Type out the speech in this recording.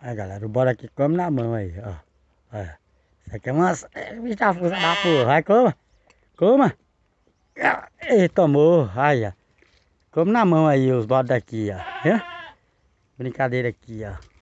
Aí galera, bora aqui come na mão aí, ó. Olha. Isso aqui é uma estafusa é, da porra. Vai, coma. Coma. ei ah, tomou. Aí, ó. Come na mão aí os bora daqui, ó. Brincadeira aqui, ó.